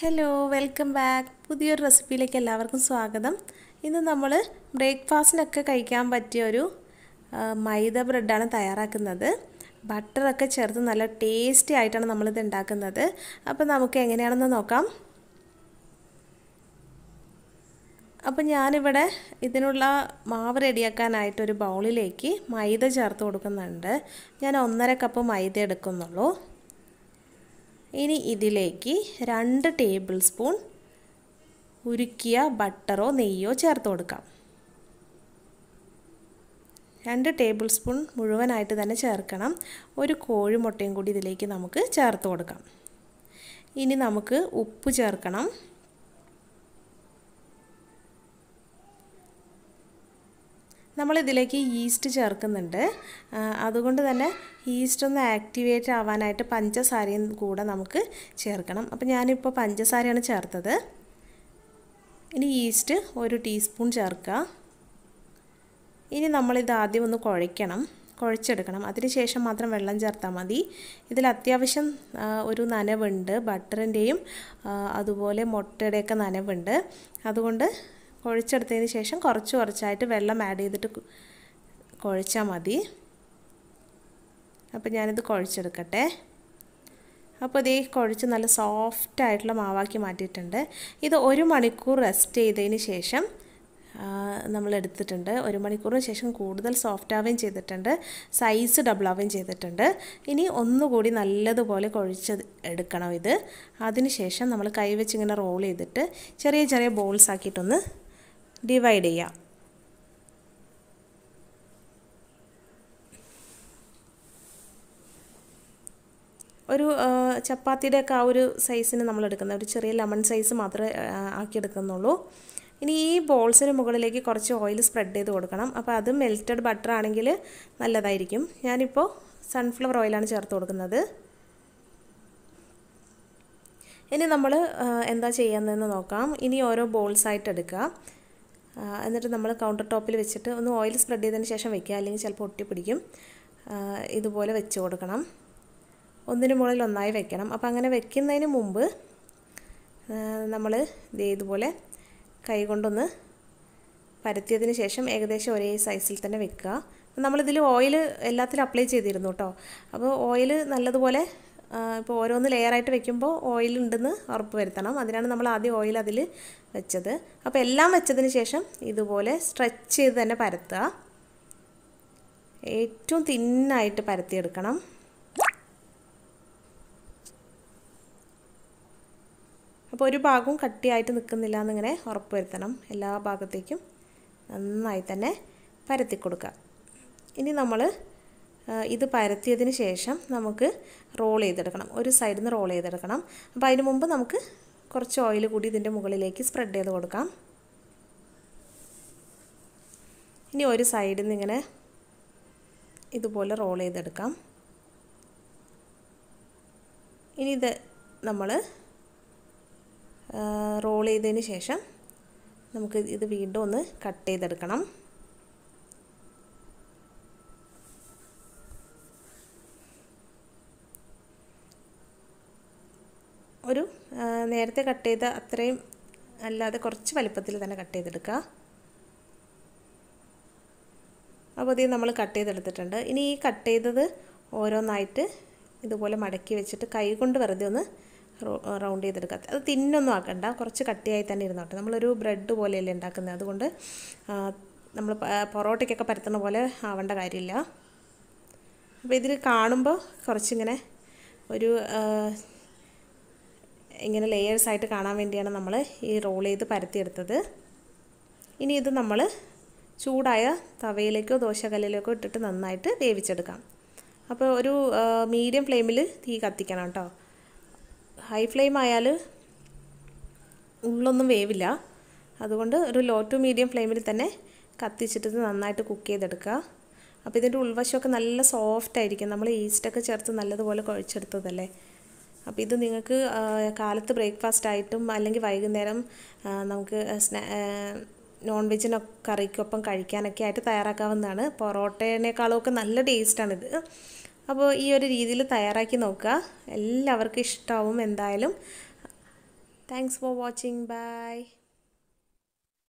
hello welcome back പുതിയൊരു റെസിപ്പിയിലേക്ക് എല്ലാവർക്കും സ്വാഗതം ഇന്ന് നമ്മൾ ബ്രേക്ക്ഫാസ്റ്റിനൊക്കെ കഴിക്കാൻ പറ്റിയ ഒരു മൈദ ബ്രെഡാണ് തയ്യാറാക്കുന്നത് ബട്ടറൊക്കെ ചേർത്ത് നല്ല ടേസ്റ്റി ആയിട്ടാണ് നമ്മളിത് ഉണ്ടാക്കുന്നത് അപ്പോൾ നമുക്ക് എങ്ങനെയാണെന്ന് നോക്കാം അപ്പോൾ ഞാനിവിടെ ഇതിനുള്ള മാവ് റെഡിയാക്കാനായിട്ടൊരു ബൗളിലേക്ക് മൈദ ചേർത്ത് കൊടുക്കുന്നുണ്ട് ഞാൻ ഒന്നര കപ്പ് മൈദ എടുക്കുന്നുള്ളൂ ഇനി ഇതിലേക്ക് രണ്ട് ടേബിൾ സ്പൂൺ ഉരുക്കിയ ബട്ടറോ നെയ്യോ ചേർത്ത് കൊടുക്കാം രണ്ട് ടേബിൾ സ്പൂൺ മുഴുവനായിട്ട് തന്നെ ചേർക്കണം ഒരു കോഴിമുട്ടയും കൂടി ഇതിലേക്ക് നമുക്ക് ചേർത്ത് കൊടുക്കാം ഇനി നമുക്ക് ഉപ്പ് ചേർക്കണം നമ്മളിതിലേക്ക് ഈസ്റ്റ് ചേർക്കുന്നുണ്ട് അതുകൊണ്ട് തന്നെ ഈസ്റ്റ് ഒന്ന് ആക്ടിവേറ്റ് ആവാനായിട്ട് പഞ്ചസാരയും കൂടെ നമുക്ക് ചേർക്കണം അപ്പോൾ ഞാനിപ്പോൾ പഞ്ചസാരയാണ് ചേർത്തത് ഇനി ഈസ്റ്റ് ഒരു ടീസ്പൂൺ ചേർക്കുക ഇനി നമ്മളിത് ആദ്യം ഒന്ന് കുഴയ്ക്കണം കുഴച്ചെടുക്കണം അതിനുശേഷം മാത്രം വെള്ളം ചേർത്താൽ മതി ഇതിൽ അത്യാവശ്യം ഒരു നനവുണ്ട് ബട്ടറിൻ്റെയും അതുപോലെ മുട്ടയുടെയൊക്കെ നനവുണ്ട് അതുകൊണ്ട് കുഴച്ചെടുത്തതിന് ശേഷം കുറച്ച് കുറച്ചായിട്ട് വെള്ളം ആഡ് ചെയ്തിട്ട് കുഴച്ചാൽ മതി അപ്പോൾ ഞാനിത് കുഴച്ചെടുക്കട്ടെ അപ്പോൾ ഇതേ കുഴച്ച് നല്ല സോഫ്റ്റ് ആയിട്ടുള്ള മാവാക്കി മാറ്റിയിട്ടുണ്ട് ഇത് ഒരു മണിക്കൂർ റെസ്റ്റ് ചെയ്തതിന് ശേഷം നമ്മൾ എടുത്തിട്ടുണ്ട് ഒരു മണിക്കൂറിന് ശേഷം കൂടുതൽ സോഫ്റ്റ് ആവുകയും ചെയ്തിട്ടുണ്ട് സൈസ് ഡബിൾ ആവുകയും ചെയ്തിട്ടുണ്ട് ഇനി ഒന്നുകൂടി നല്ലതുപോലെ കുഴച്ച് എടുക്കണം ഇത് ശേഷം നമ്മൾ കൈവച്ച് ഇങ്ങനെ റോൾ ചെയ്തിട്ട് ചെറിയ ചെറിയ ബോൾസ് ആക്കിയിട്ടൊന്ന് ഡിവൈഡ് ചെയ്യാം ഒരു ചപ്പാത്തിയുടെ ഒക്കെ ആ ഒരു സൈസിന് നമ്മൾ എടുക്കുന്ന ഒരു ചെറിയ ലെമൺ സൈസ് മാത്രമേ ആക്കിയെടുക്കുന്നുള്ളൂ ഇനി ഈ ബോൾസിന് മുകളിലേക്ക് കുറച്ച് ഓയിൽ സ്പ്രെഡ് ചെയ്ത് കൊടുക്കണം അപ്പോൾ അത് മെൽറ്റഡ് ബട്ടർ ആണെങ്കിൽ നല്ലതായിരിക്കും ഞാനിപ്പോൾ സൺഫ്ലവർ ഓയിലാണ് ചേർത്ത് കൊടുക്കുന്നത് ഇനി നമ്മൾ എന്താ ചെയ്യുന്നതെന്ന് നോക്കാം ഇനി ഓരോ ബോൾസായിട്ട് എടുക്കുക എന്നിട്ട് നമ്മൾ കൗണ്ടർ ടോപ്പിൽ വെച്ചിട്ട് ഒന്ന് ഓയിൽ സ്പ്രെഡ് ചെയ്തതിന് ശേഷം വെക്കുക അല്ലെങ്കിൽ ചിലപ്പോൾ ഒട്ടിപ്പിടിക്കും ഇതുപോലെ വെച്ച് കൊടുക്കണം ഒന്നിന് മുകളിൽ ഒന്നായി വെക്കണം അപ്പോൾ അങ്ങനെ വെക്കുന്നതിന് മുമ്പ് നമ്മൾ ഇതുപോലെ കൈ കൊണ്ടൊന്ന് പരത്തിയതിന് ശേഷം ഏകദേശം ഒരേ സൈസിൽ തന്നെ വെക്കുക നമ്മളിതിൽ ഓയിൽ എല്ലാത്തിലും അപ്ലൈ ചെയ്തിരുന്നു കേട്ടോ അപ്പോൾ ഓയിൽ നല്ലതുപോലെ ഇപ്പോൾ ഓരോന്ന് ലെയറായിട്ട് വെക്കുമ്പോൾ ഓയിൽ ഉണ്ടെന്ന് ഉറപ്പ് വരുത്തണം അതിനാണ് നമ്മൾ ആദ്യം ഓയിൽ അതിൽ വെച്ചത് അപ്പോൾ എല്ലാം വെച്ചതിന് ശേഷം ഇതുപോലെ സ്ട്രെച്ച് ചെയ്ത് തന്നെ പരത്തുക ഏറ്റവും തിന്നായിട്ട് പരത്തിയെടുക്കണം അപ്പോൾ ഒരു ഭാഗവും കട്ടിയായിട്ട് നിൽക്കുന്നില്ല എന്നിങ്ങനെ ഉറപ്പ് വരുത്തണം എല്ലാ ഭാഗത്തേക്കും നന്നായി തന്നെ പരത്തി കൊടുക്കുക ഇനി നമ്മൾ ഇത് പരത്തിയതിന് ശേഷം നമുക്ക് റോൾ ചെയ്തെടുക്കണം ഒരു സൈഡിൽ നിന്ന് റോൾ ചെയ്തെടുക്കണം അപ്പോൾ അതിന് മുമ്പ് നമുക്ക് കുറച്ച് ഓയിൽ കൂടി ഇതിൻ്റെ മുകളിലേക്ക് സ്പ്രെഡ് ചെയ്ത് കൊടുക്കാം ഇനി ഒരു സൈഡിൽ നിന്ന് ഇങ്ങനെ ഇതുപോലെ റോൾ ചെയ്തെടുക്കാം ഇനി ഇത് നമ്മൾ റോൾ ചെയ്തതിന് ശേഷം നമുക്ക് ഇത് വീണ്ടും ഒന്ന് കട്ട് ചെയ്തെടുക്കണം ഒരു നേരത്തെ കട്ട് ചെയ്ത അത്രയും അല്ലാതെ കുറച്ച് വലിപ്പത്തിൽ തന്നെ കട്ട് ചെയ്തെടുക്കുക അപ്പോൾ ഇത് നമ്മൾ കട്ട് ചെയ്തെടുത്തിട്ടുണ്ട് ഇനി ഈ കട്ട് ചെയ്തത് ഓരോന്നായിട്ട് ഇതുപോലെ മടക്കി വെച്ചിട്ട് കൈ കൊണ്ട് വെറുതെ ഒന്ന് റൗണ്ട് ചെയ്തെടുക്കുക അത് തിന്നൊന്നും ആക്കണ്ട കുറച്ച് കട്ടിയായി തന്നെ ഇരുന്നോട്ടെ നമ്മളൊരു ബ്രെഡ് പോലെയല്ലേ ഉണ്ടാക്കുന്നത് അതുകൊണ്ട് നമ്മൾ പൊറോട്ടയ്ക്കൊക്കെ പരത്തുന്ന പോലെ ആവേണ്ട കാര്യമില്ല അപ്പോൾ ഇതിൽ കാണുമ്പോൾ കുറച്ചിങ്ങനെ ഒരു ഇങ്ങനെ ലെയേഴ്സ് ആയിട്ട് കാണാൻ വേണ്ടിയാണ് നമ്മൾ ഈ റോൾ ചെയ്ത് പരത്തിയെടുത്തത് ഇനി ഇത് നമ്മൾ ചൂടായ തവയിലേക്കോ ദോശകല്ലിലേക്കോ ഇട്ടിട്ട് നന്നായിട്ട് വേവിച്ചെടുക്കാം അപ്പോൾ ഒരു മീഡിയം ഫ്ലെയിമിൽ തീ കത്തിക്കണം കേട്ടോ ഹൈ ഫ്ലെയിം ആയാൽ ഉള്ളൊന്നും വേവില്ല അതുകൊണ്ട് ഒരു ലോ ടു മീഡിയം ഫ്ലെയിമിൽ തന്നെ കത്തിച്ചിട്ട് നന്നായിട്ട് കുക്ക് ചെയ്തെടുക്കുക അപ്പോൾ ഇതിൻ്റെ ഉൾവശമൊക്കെ നല്ല സോഫ്റ്റ് ആയിരിക്കും നമ്മൾ ഈസ്റ്റൊക്കെ ചേർത്ത് നല്ലതുപോലെ കുഴച്ചെടുത്തതല്ലേ അപ്പോൾ ഇത് നിങ്ങൾക്ക് കാലത്ത് ബ്രേക്ക്ഫാസ്റ്റ് ആയിട്ടും അല്ലെങ്കിൽ വൈകുന്നേരം നമുക്ക് സ്നാ നോൺ വെജിനൊക്കെ കറിക്കൊപ്പം കഴിക്കാനൊക്കെ ആയിട്ട് തയ്യാറാക്കാവുന്നതാണ് പൊറോട്ടേനേക്കാളുമൊക്കെ നല്ല ടേസ്റ്റാണിത് അപ്പോൾ ഈ ഒരു രീതിയിൽ തയ്യാറാക്കി നോക്കുക എല്ലാവർക്കും ഇഷ്ടമാവും എന്തായാലും താങ്ക്സ് ഫോർ വാച്ചിങ് ബൈ